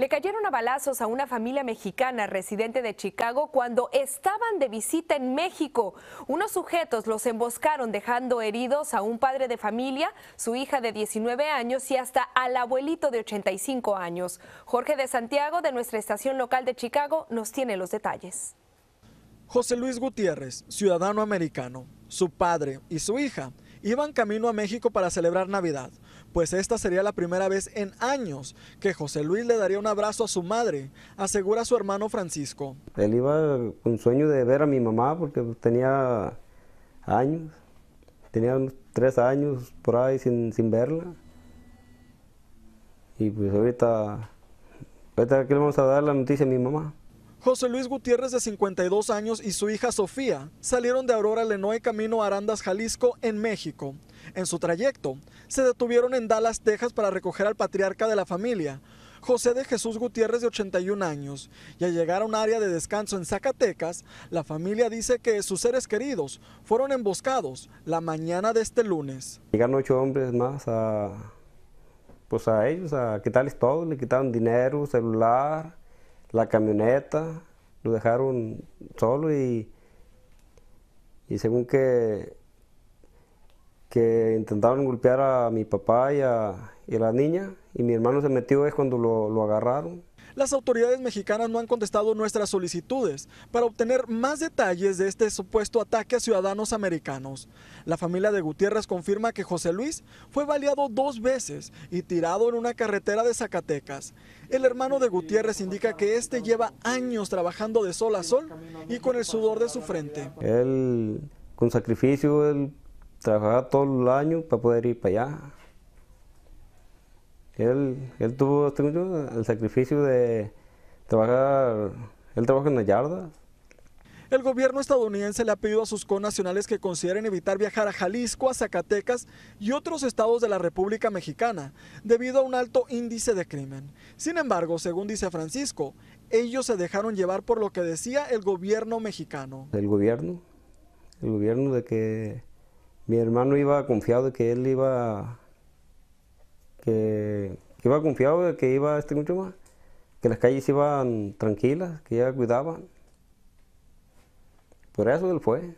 Le cayeron a balazos a una familia mexicana residente de Chicago cuando estaban de visita en México. Unos sujetos los emboscaron dejando heridos a un padre de familia, su hija de 19 años y hasta al abuelito de 85 años. Jorge de Santiago de nuestra estación local de Chicago nos tiene los detalles. José Luis Gutiérrez, ciudadano americano, su padre y su hija iban camino a México para celebrar Navidad pues esta sería la primera vez en años que José Luis le daría un abrazo a su madre, asegura su hermano Francisco. Él iba con sueño de ver a mi mamá porque tenía años, tenía unos tres años por ahí sin, verla. Y pues ahorita, ahorita que le vamos a dar la noticia a mi mamá. José Luis Gutiérrez, de 52 años, y su hija Sofía salieron de Aurora Lenoe camino a Arandas, Jalisco, en México. En su trayecto, se detuvieron en Dallas, Texas, para recoger al patriarca de la familia, José de Jesús Gutiérrez de 81 años, y al llegar a un área de descanso en Zacatecas, la familia dice que sus seres queridos fueron emboscados la mañana de este lunes. Llegaron ocho hombres más pues a ellos, a quitarles todo, le quitaron dinero, celular, la camioneta, lo dejaron solo y, y según que, que intentaron golpear a mi papá y a, la niña y mi hermano se metió es cuando lo agarraron las autoridades mexicanas no han contestado nuestras solicitudes para obtener más detalles de este supuesto ataque a ciudadanos americanos. La familia de Gutiérrez confirma que José Luis fue baleado dos veces y tirado en una carretera de Zacatecas. El hermano de Gutiérrez indica que este lleva años trabajando de sol a sol y con el sudor de su frente. Él, con sacrificio, él trabajaba todo el año para poder ir para allá él, tuvo, el sacrificio de trabajar, en la yarda, el gobierno estadounidense le ha pedido a sus connacionales que consideren evitar viajar a Jalisco, a Zacatecas y otros estados de la República Mexicana, debido a un alto índice de crimen. Sin embargo, según dice Francisco, ellos se dejaron llevar por lo que decía el gobierno mexicano. El gobierno, el gobierno de que mi hermano iba confiado que él iba que iba confiado de que iba este mucho más, que las calles iban tranquilas, que ya cuidaban. Por eso él fue.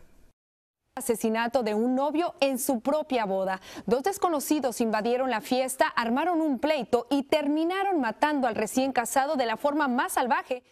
Asesinato de un novio en su propia boda. Dos desconocidos invadieron la fiesta, armaron un pleito y terminaron matando al recién casado de la forma más salvaje.